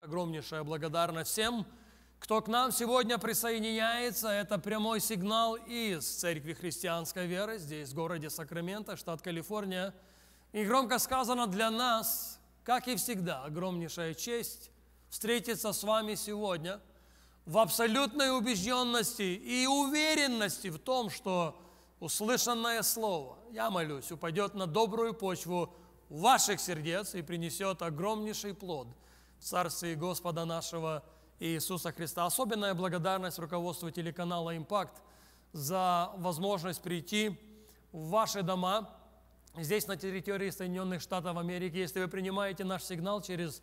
Огромнейшая благодарность всем, кто к нам сегодня присоединяется. Это прямой сигнал из Церкви Христианской Веры, здесь, в городе Сакраменто, штат Калифорния. И громко сказано для нас, как и всегда, огромнейшая честь встретиться с вами сегодня в абсолютной убежденности и уверенности в том, что услышанное слово, я молюсь, упадет на добрую почву ваших сердец и принесет огромнейший плод – в Царстве Господа нашего Иисуса Христа. Особенная благодарность руководству телеканала «Импакт» за возможность прийти в ваши дома, здесь, на территории Соединенных Штатов Америки. Если вы принимаете наш сигнал через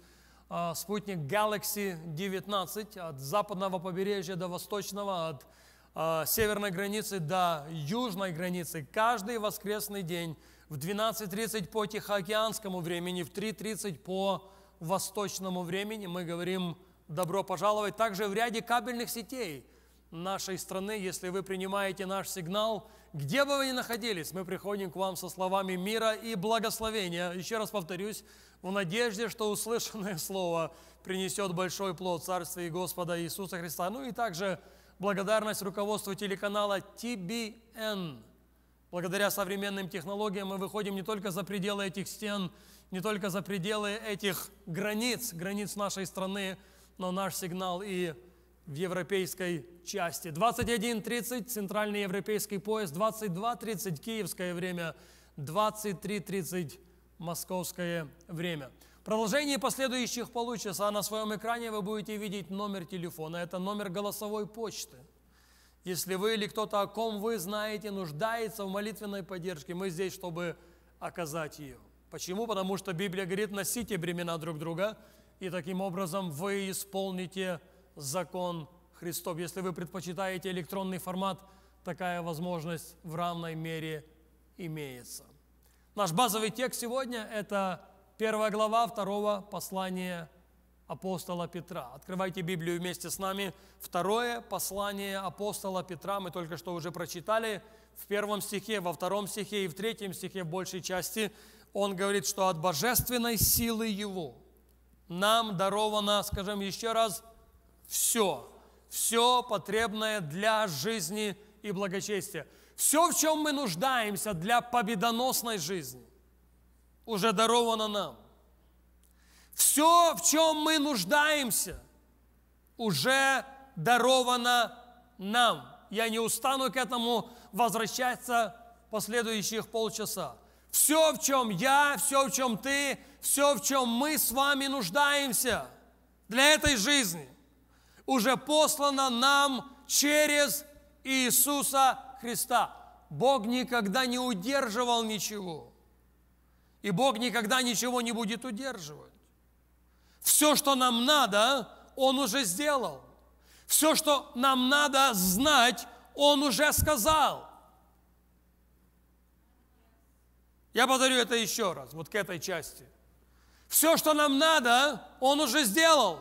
э, спутник Galaxy 19 от западного побережья до восточного, от э, северной границы до южной границы, каждый воскресный день в 12.30 по Тихоокеанскому времени, в 3.30 по восточному времени. Мы говорим «добро пожаловать» также в ряде кабельных сетей нашей страны. Если вы принимаете наш сигнал, где бы вы ни находились, мы приходим к вам со словами мира и благословения. Еще раз повторюсь, в надежде, что услышанное слово принесет большой плод Царствия Господа Иисуса Христа. Ну и также благодарность руководству телеканала TBN – Благодаря современным технологиям мы выходим не только за пределы этих стен, не только за пределы этих границ, границ нашей страны, но наш сигнал и в европейской части. 21.30 центральный европейский поезд, 22.30 киевское время, 23.30 московское время. Продолжение последующих получаса на своем экране вы будете видеть номер телефона. Это номер голосовой почты. Если вы или кто-то, о ком вы знаете, нуждается в молитвенной поддержке, мы здесь, чтобы оказать ее. Почему? Потому что Библия говорит, носите бремена друг друга, и таким образом вы исполните закон Христов. Если вы предпочитаете электронный формат, такая возможность в равной мере имеется. Наш базовый текст сегодня – это первая глава второго послания апостола Петра. Открывайте Библию вместе с нами. Второе послание апостола Петра мы только что уже прочитали в первом стихе, во втором стихе и в третьем стихе в большей части – он говорит, что от божественной силы Его нам даровано, скажем еще раз, все. Все потребное для жизни и благочестия. Все, в чем мы нуждаемся для победоносной жизни, уже даровано нам. Все, в чем мы нуждаемся, уже даровано нам. Я не устану к этому возвращаться последующих полчаса. Все, в чем я, все, в чем ты, все, в чем мы с вами нуждаемся для этой жизни, уже послано нам через Иисуса Христа. Бог никогда не удерживал ничего. И Бог никогда ничего не будет удерживать. Все, что нам надо, Он уже сделал. Все, что нам надо знать, Он уже сказал. Я повторю это еще раз, вот к этой части. Все, что нам надо, Он уже сделал.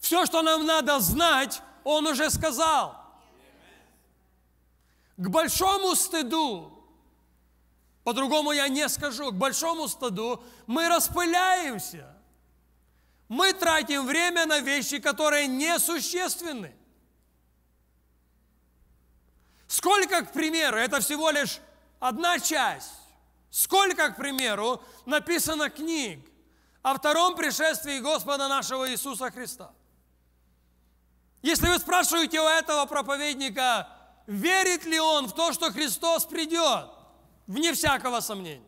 Все, что нам надо знать, Он уже сказал. К большому стыду, по-другому я не скажу, к большому стыду мы распыляемся. Мы тратим время на вещи, которые несущественны. Сколько, к примеру, это всего лишь одна часть. Сколько, к примеру, написано книг о втором пришествии Господа нашего Иисуса Христа? Если вы спрашиваете у этого проповедника, верит ли он в то, что Христос придет, вне всякого сомнения.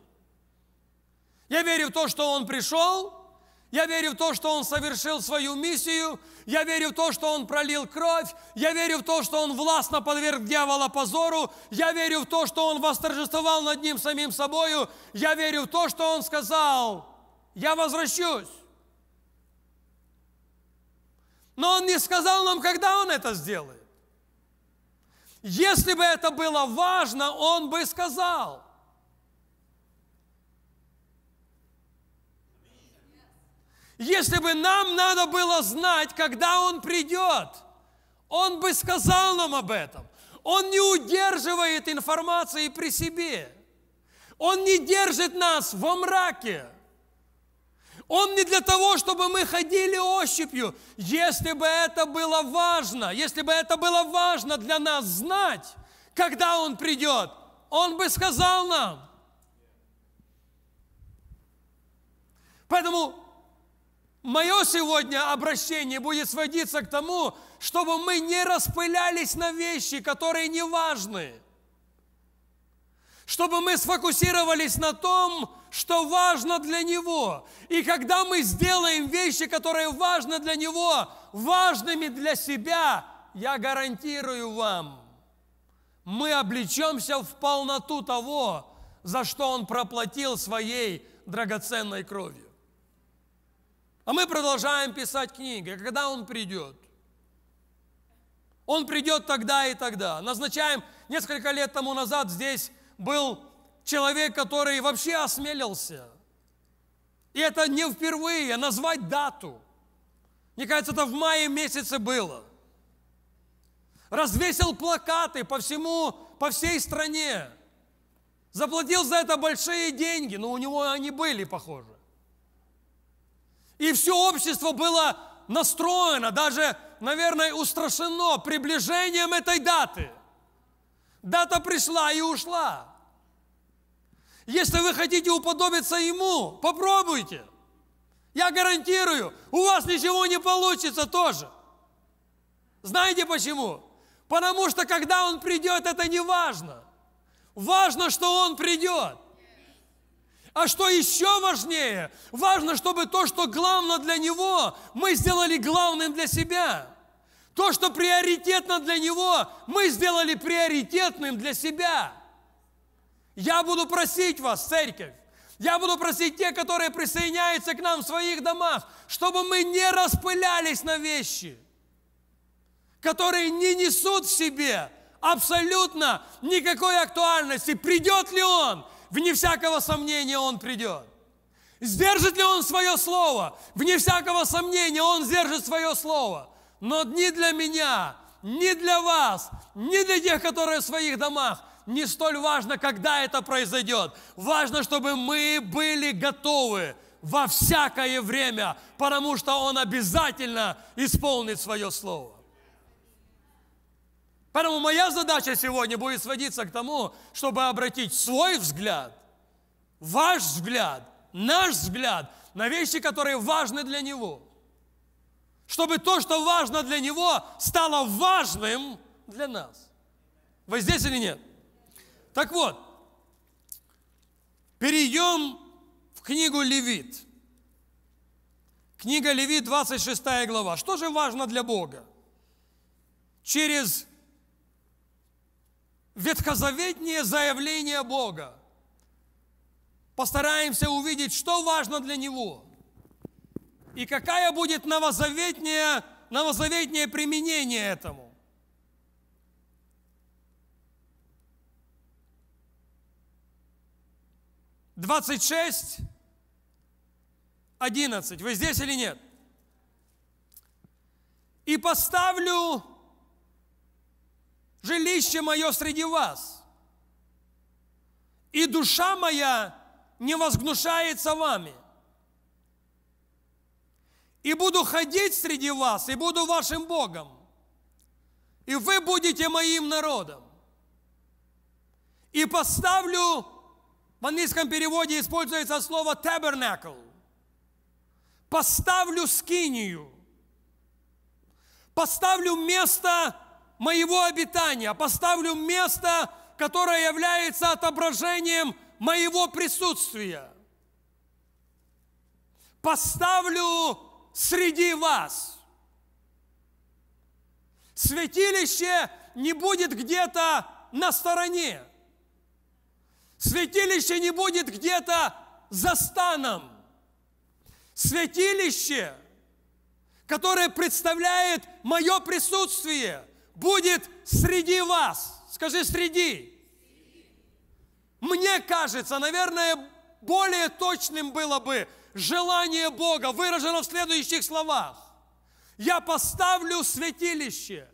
Я верю в то, что Он пришел, я верю в то, что Он совершил свою миссию. Я верю в то, что Он пролил кровь. Я верю в то, что Он властно подверг дьявола позору. Я верю в то, что Он восторжествовал над ним самим собою. Я верю в то, что Он сказал, я возвращусь. Но Он не сказал нам, когда Он это сделает. Если бы это было важно, Он бы сказал – Если бы нам надо было знать, когда Он придет, Он бы сказал нам об этом. Он не удерживает информации при себе. Он не держит нас во мраке. Он не для того, чтобы мы ходили ощупью. Если бы это было важно, если бы это было важно для нас знать, когда Он придет, Он бы сказал нам. Поэтому Мое сегодня обращение будет сводиться к тому, чтобы мы не распылялись на вещи, которые не важны. Чтобы мы сфокусировались на том, что важно для Него. И когда мы сделаем вещи, которые важны для Него, важными для себя, я гарантирую вам, мы облечемся в полноту того, за что Он проплатил своей драгоценной кровью. А мы продолжаем писать книги. А когда он придет? Он придет тогда и тогда. Назначаем, несколько лет тому назад здесь был человек, который вообще осмелился. И это не впервые, назвать дату. Мне кажется, это в мае месяце было. Развесил плакаты по всему, по всей стране. Заплатил за это большие деньги, но у него они были, похоже. И все общество было настроено, даже, наверное, устрашено приближением этой даты. Дата пришла и ушла. Если вы хотите уподобиться Ему, попробуйте. Я гарантирую, у вас ничего не получится тоже. Знаете почему? Потому что когда Он придет, это не важно. Важно, что Он придет. А что еще важнее? Важно, чтобы то, что главное для него, мы сделали главным для себя. То, что приоритетно для него, мы сделали приоритетным для себя. Я буду просить вас, церковь, я буду просить те, которые присоединяются к нам в своих домах, чтобы мы не распылялись на вещи, которые не несут в себе абсолютно никакой актуальности. Придет ли он? Вне всякого сомнения он придет. Сдержит ли он свое слово? Вне всякого сомнения он сдержит свое слово. Но ни для меня, ни для вас, ни для тех, которые в своих домах, не столь важно, когда это произойдет. Важно, чтобы мы были готовы во всякое время, потому что Он обязательно исполнит свое слово. Поэтому моя задача сегодня будет сводиться к тому, чтобы обратить свой взгляд, ваш взгляд, наш взгляд на вещи, которые важны для него. Чтобы то, что важно для него, стало важным для нас. Вы здесь или нет? Так вот, перейдем в книгу Левит. Книга Левит, 26 глава. Что же важно для Бога? Через ветхозаветнее заявление Бога. Постараемся увидеть, что важно для Него. И какая будет новозаветнее, новозаветнее применение этому. Двадцать шесть, одиннадцать. Вы здесь или нет? И поставлю жилище мое среди вас, и душа моя не возгнушается вами. И буду ходить среди вас, и буду вашим Богом, и вы будете моим народом. И поставлю, в английском переводе используется слово табернакл, поставлю скинию, поставлю место, моего обитания, поставлю место, которое является отображением моего присутствия. Поставлю среди вас. Святилище не будет где-то на стороне. Святилище не будет где-то за станом. Святилище, которое представляет мое присутствие – будет среди вас. Скажи, среди. Мне кажется, наверное, более точным было бы желание Бога, выражено в следующих словах. Я поставлю святилище,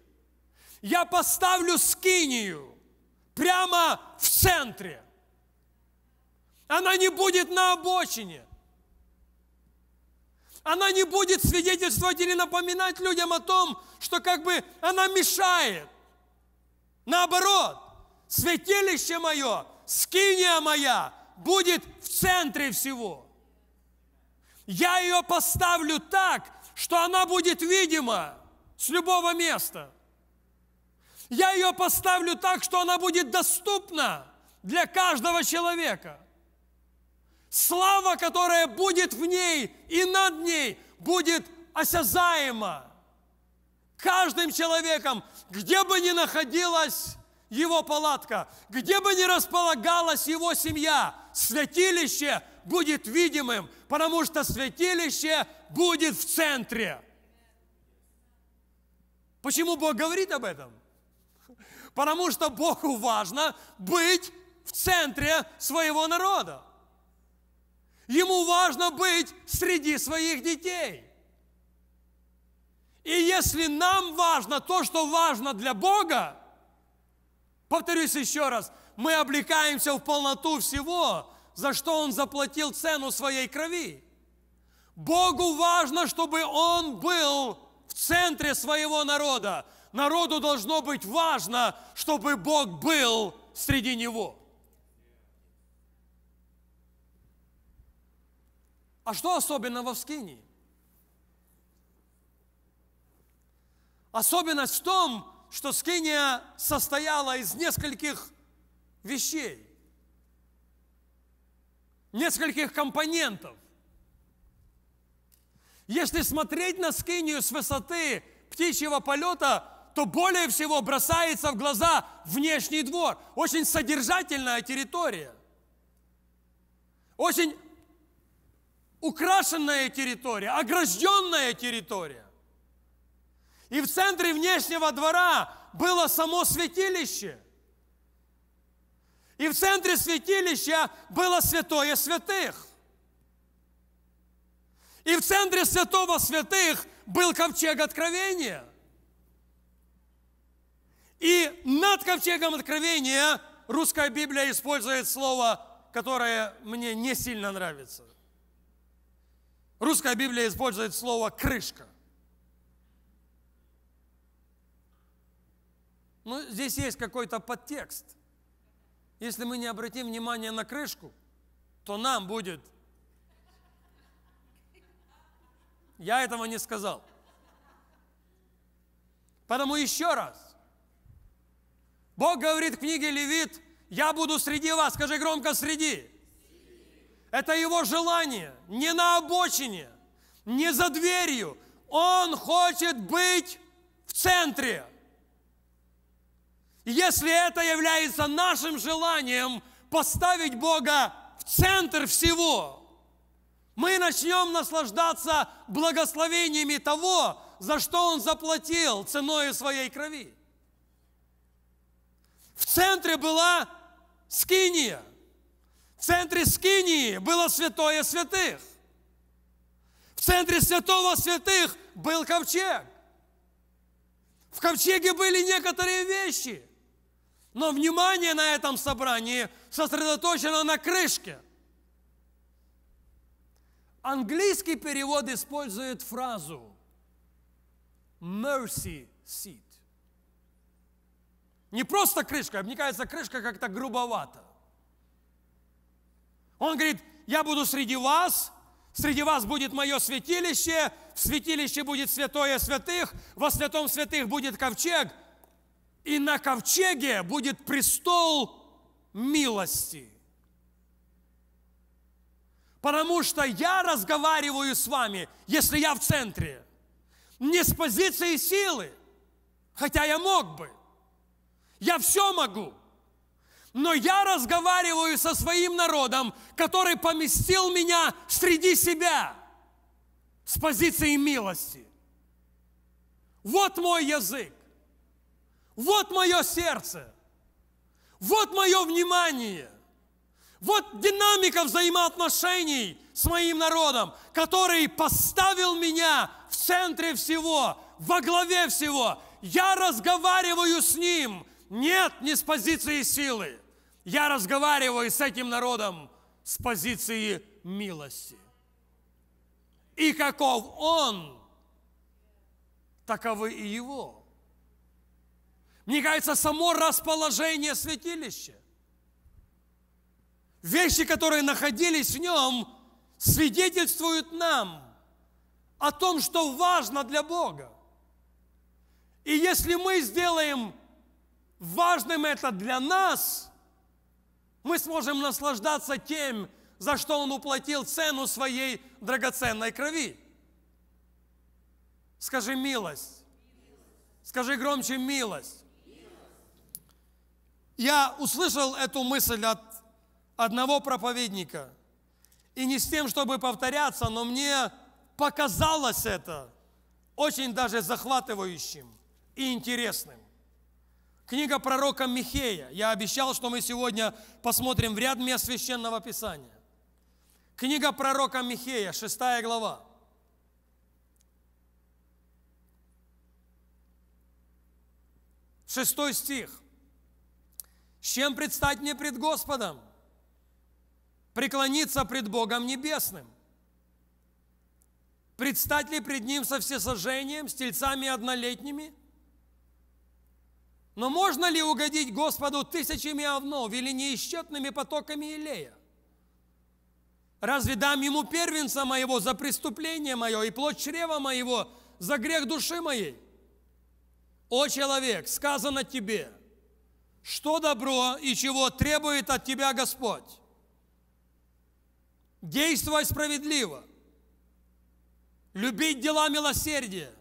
я поставлю скинию прямо в центре. Она не будет на обочине. Она не будет свидетельствовать или напоминать людям о том, что как бы она мешает. Наоборот, святилище мое, скиния моя будет в центре всего. Я ее поставлю так, что она будет видима с любого места. Я ее поставлю так, что она будет доступна для каждого человека. Слава, которая будет в ней и над ней, будет осязаема каждым человеком, где бы ни находилась его палатка, где бы ни располагалась его семья, святилище будет видимым, потому что святилище будет в центре. Почему Бог говорит об этом? Потому что Богу важно быть в центре своего народа. Ему важно быть среди своих детей. И если нам важно то, что важно для Бога, повторюсь еще раз, мы облекаемся в полноту всего, за что Он заплатил цену своей крови. Богу важно, чтобы Он был в центре своего народа. Народу должно быть важно, чтобы Бог был среди него. А что особенного в Скинии? Особенность в том, что скиния состояла из нескольких вещей, нескольких компонентов. Если смотреть на скинию с высоты птичьего полета, то более всего бросается в глаза внешний двор. Очень содержательная территория. Очень украшенная территория, огражденная территория. И в центре внешнего двора было само святилище. И в центре святилища было святое святых. И в центре святого святых был ковчег откровения. И над ковчегом откровения русская Библия использует слово, которое мне не сильно нравится. Русская Библия использует слово «крышка». Ну, здесь есть какой-то подтекст. Если мы не обратим внимания на крышку, то нам будет... Я этого не сказал. Потому еще раз. Бог говорит в книге Левит, я буду среди вас, скажи громко, среди. Это его желание, не на обочине, не за дверью. Он хочет быть в центре. Если это является нашим желанием поставить Бога в центр всего, мы начнем наслаждаться благословениями того, за что Он заплатил ценой своей крови. В центре была Скиния. В центре Скинии было святое святых. В центре святого святых был ковчег. В ковчеге были некоторые вещи, но внимание на этом собрании сосредоточено на крышке. Английский перевод использует фразу mercy seat. Не просто крышка, обникается крышка как-то грубовато. Он говорит, я буду среди вас, среди вас будет мое святилище, в святилище будет святое святых, во святом святых будет ковчег – и на ковчеге будет престол милости. Потому что я разговариваю с вами, если я в центре, не с позиции силы, хотя я мог бы. Я все могу. Но я разговариваю со своим народом, который поместил меня среди себя с позиции милости. Вот мой язык. Вот мое сердце. Вот мое внимание. Вот динамика взаимоотношений с моим народом, который поставил меня в центре всего, во главе всего. Я разговариваю с ним. Нет, не с позиции силы. Я разговариваю с этим народом с позиции милости. И каков он, таковы и его. Мне кажется, само расположение святилища, вещи, которые находились в нем, свидетельствуют нам о том, что важно для Бога. И если мы сделаем важным это для нас, мы сможем наслаждаться тем, за что Он уплатил цену своей драгоценной крови. Скажи милость. Скажи громче милость. Я услышал эту мысль от одного проповедника. И не с тем, чтобы повторяться, но мне показалось это очень даже захватывающим и интересным. Книга пророка Михея. Я обещал, что мы сегодня посмотрим в ряд мест Священного Писания. Книга пророка Михея, 6 глава. Шестой стих чем предстать мне пред Господом? Преклониться пред Богом Небесным. Предстать ли пред Ним со всесожжением, с тельцами однолетними? Но можно ли угодить Господу тысячами овнов или неисчетными потоками илея? Разве дам ему первенца моего за преступление мое и плод чрева моего за грех души моей? О человек, сказано тебе – что добро и чего требует от тебя Господь. Действуй справедливо, любить дела милосердия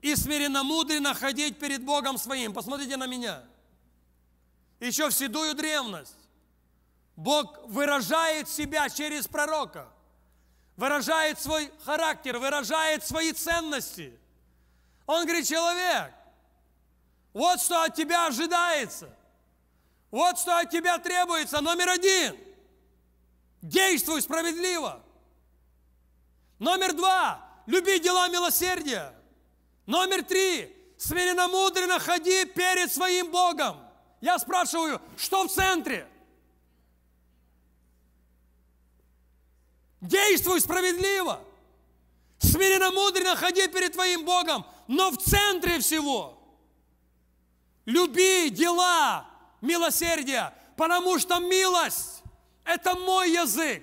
и смиренно мудренно находить перед Богом своим. Посмотрите на меня. Еще в седую древность Бог выражает себя через пророка, выражает свой характер, выражает свои ценности. Он говорит, человек, вот что от тебя ожидается. Вот что от тебя требуется. Номер один. Действуй справедливо. Номер два. Люби дела милосердия. Номер три. Смиренно-мудренно ходи перед своим Богом. Я спрашиваю, что в центре? Действуй справедливо. Смиренно-мудренно ходи перед твоим Богом, но в центре всего – люби дела милосердия, потому что милость – это мой язык.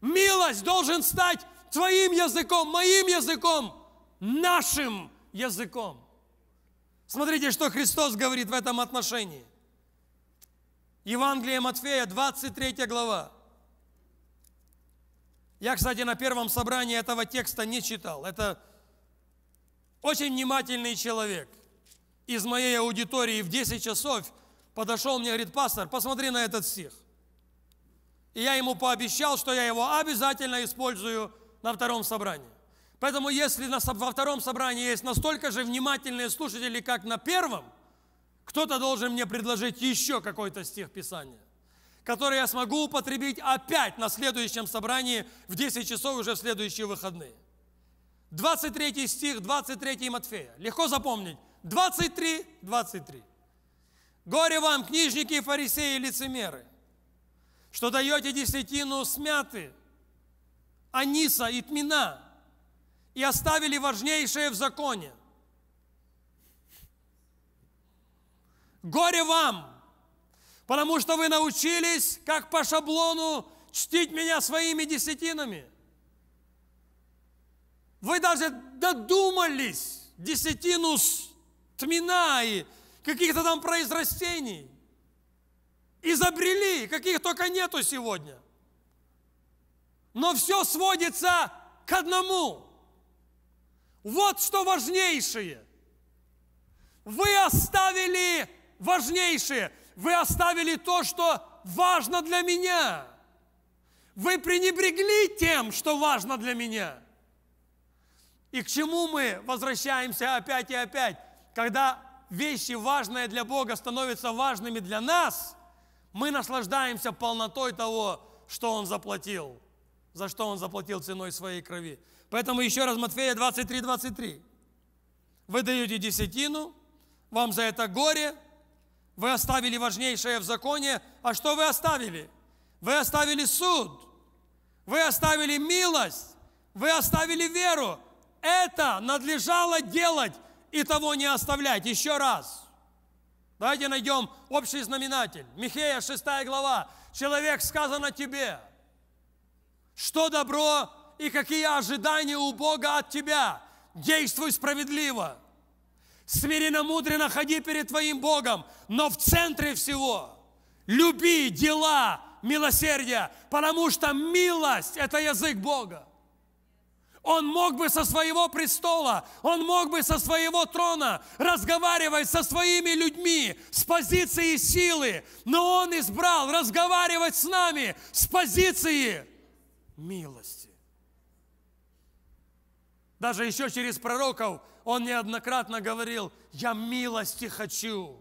Милость должен стать твоим языком, моим языком, нашим языком. Смотрите, что Христос говорит в этом отношении. Евангелие Матфея, 23 глава. Я, кстати, на первом собрании этого текста не читал. Это очень внимательный человек – из моей аудитории в 10 часов подошел мне и говорит, пастор, посмотри на этот стих. И я ему пообещал, что я его обязательно использую на втором собрании. Поэтому если на, во втором собрании есть настолько же внимательные слушатели, как на первом, кто-то должен мне предложить еще какой-то стих Писания, который я смогу употребить опять на следующем собрании в 10 часов уже в следующие выходные. 23 стих, 23 Матфея. Легко запомнить. 23, 23. Горе вам, книжники, и фарисеи и лицемеры, что даете десятину смяты, аниса и тмина, и оставили важнейшее в законе. Горе вам, потому что вы научились, как по шаблону, чтить меня своими десятинами. Вы даже додумались десятину тмина и каких-то там произрастений. Изобрели, каких только нету сегодня. Но все сводится к одному. Вот что важнейшее. Вы оставили важнейшее. Вы оставили то, что важно для меня. Вы пренебрегли тем, что важно для меня. И к чему мы возвращаемся опять и опять? когда вещи, важные для Бога, становятся важными для нас, мы наслаждаемся полнотой того, что Он заплатил, за что Он заплатил ценой своей крови. Поэтому еще раз Матфея 23, 23. Вы даете десятину, вам за это горе, вы оставили важнейшее в законе, а что вы оставили? Вы оставили суд, вы оставили милость, вы оставили веру. Это надлежало делать и того не оставлять. Еще раз. Давайте найдем общий знаменатель. Михея 6 глава. Человек, сказано тебе, что добро и какие ожидания у Бога от тебя. Действуй справедливо. Смиренно, мудренно ходи перед твоим Богом, но в центре всего люби дела милосердия, потому что милость – это язык Бога. Он мог бы со своего престола, он мог бы со своего трона разговаривать со своими людьми с позиции силы, но он избрал разговаривать с нами с позиции милости. Даже еще через пророков он неоднократно говорил, я милости хочу,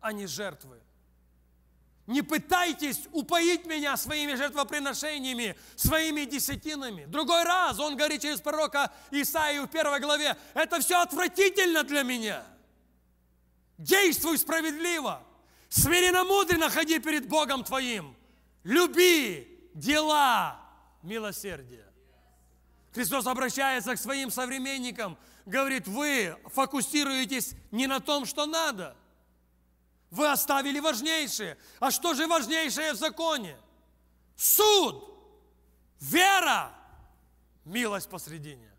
а не жертвы. Не пытайтесь упоить меня своими жертвоприношениями, своими десятинами. Другой раз он говорит через пророка Исаию в первой главе, это все отвратительно для меня. Действуй справедливо, смиренно мудренно ходи перед Богом твоим. Люби дела милосердия. Христос обращается к своим современникам, говорит, вы фокусируетесь не на том, что надо – вы оставили важнейшее. А что же важнейшее в законе? Суд, вера, милость посредине.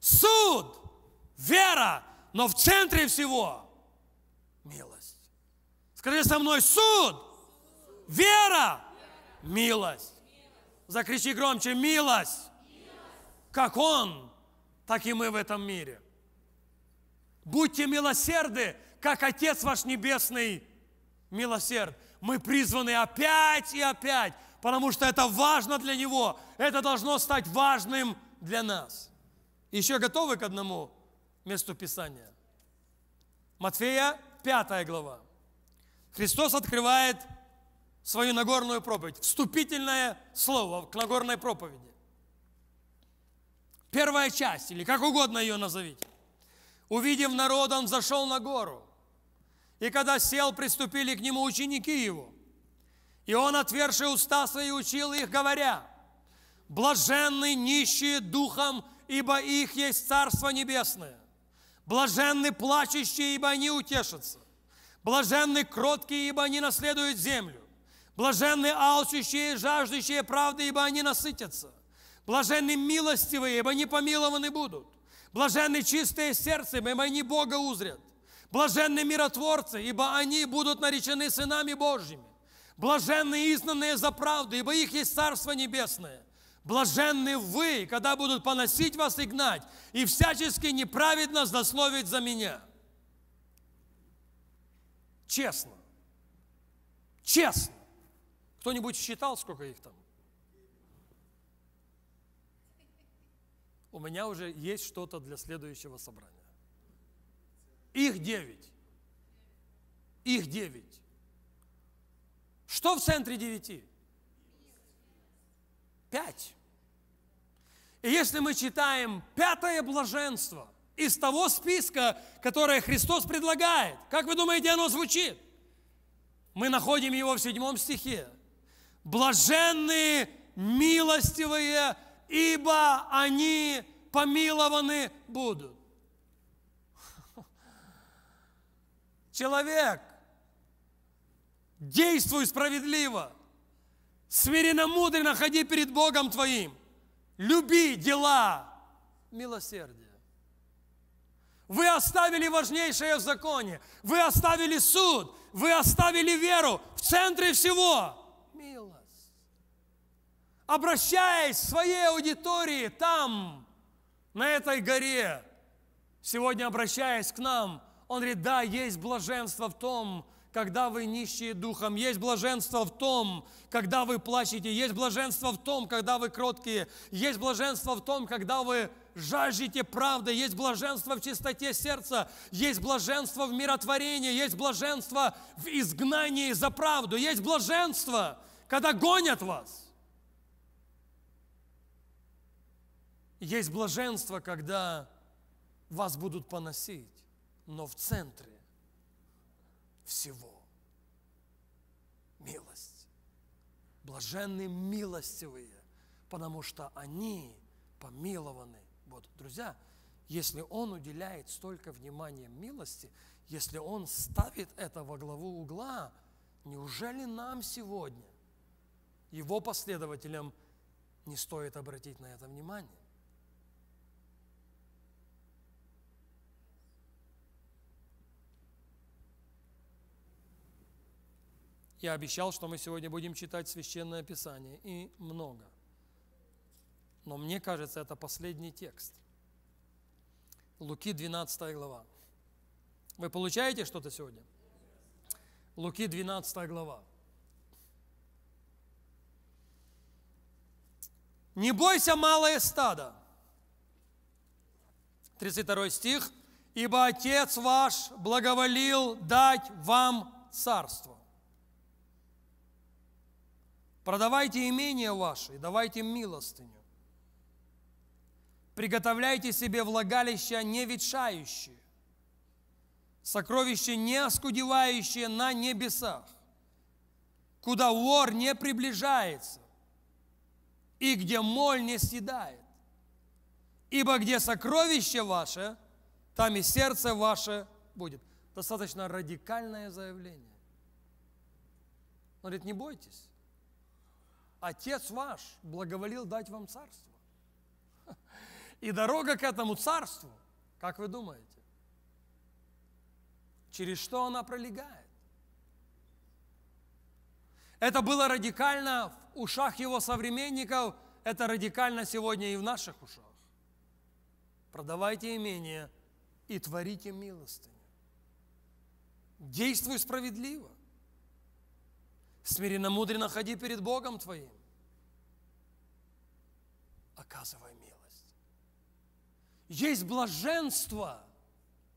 Суд, вера, но в центре всего милость. Скажи со мной, суд, вера, милость. Закричи громче, милость. Как он, так и мы в этом мире. Будьте милосерды, как Отец ваш Небесный милосерд. Мы призваны опять и опять, потому что это важно для Него. Это должно стать важным для нас. Еще готовы к одному месту Писания? Матфея, 5 глава. Христос открывает свою Нагорную проповедь, вступительное слово к Нагорной проповеди. Первая часть, или как угодно ее назовите. Увидев народ, он зашел на гору. И когда сел, приступили к нему ученики его. И он, отверши уста свои, учил их, говоря, «Блаженны нищие духом, ибо их есть Царство Небесное. Блаженны плачущие, ибо они утешатся. Блаженны кроткие, ибо они наследуют землю. Блаженны алчущие жаждущие правды, ибо они насытятся. Блаженны милостивые, ибо они помилованы будут. Блаженны чистые сердцем, ибо они Бога узрят. Блаженны миротворцы, ибо они будут наречены сынами Божьими. Блаженны изнанные за правду, ибо их есть Царство Небесное. Блаженны вы, когда будут поносить вас и гнать, и всячески неправедно злословить за меня. Честно. Честно. Кто-нибудь считал, сколько их там? У меня уже есть что-то для следующего собрания. Их девять. Их девять. Что в центре девяти? Пять. И если мы читаем пятое блаженство из того списка, которое Христос предлагает, как вы думаете, оно звучит? Мы находим его в седьмом стихе. Блаженные, милостивые, ибо они помилованы будут. Человек, действуй справедливо, смиренно мудренно ходи перед Богом твоим, люби дела милосердия. Вы оставили важнейшее в законе, вы оставили суд, вы оставили веру в центре всего. Милость. Обращаясь к своей аудитории там, на этой горе, сегодня обращаясь к нам, он говорит, да, есть блаженство в том, когда вы нищие духом, есть блаженство в том, когда вы плачете, есть блаженство в том, когда вы кроткие, есть блаженство в том, когда вы жаждете правды, есть блаженство в чистоте сердца, есть блаженство в миротворении, есть блаженство в изгнании за правду, есть блаженство, когда гонят вас. Есть блаженство, когда вас будут поносить но в центре всего милость. Блаженны милостивые, потому что они помилованы. Вот, друзья, если он уделяет столько внимания милости, если он ставит это во главу угла, неужели нам сегодня, его последователям, не стоит обратить на это внимание? я обещал, что мы сегодня будем читать Священное Писание, и много. Но мне кажется, это последний текст. Луки 12 глава. Вы получаете что-то сегодня? Луки 12 глава. Не бойся, малое стадо. 32 стих. Ибо Отец ваш благоволил дать вам царство. Продавайте имение ваше и давайте милостыню. Приготовляйте себе влагалища не ветшающие, сокровища не оскудевающие на небесах, куда вор не приближается и где моль не съедает. Ибо где сокровище ваше, там и сердце ваше будет. Достаточно радикальное заявление. Он говорит, не бойтесь. Отец ваш благоволил дать вам царство. И дорога к этому царству, как вы думаете, через что она пролегает? Это было радикально в ушах его современников, это радикально сегодня и в наших ушах. Продавайте имение и творите милостыню. Действуй справедливо смиренно мудренно ходи перед Богом твоим. Оказывай милость. Есть блаженство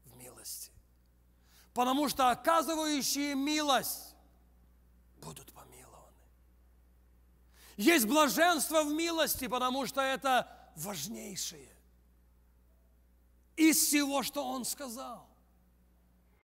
в милости. Потому что оказывающие милость будут помилованы. Есть блаженство в милости, потому что это важнейшее из всего, что Он сказал.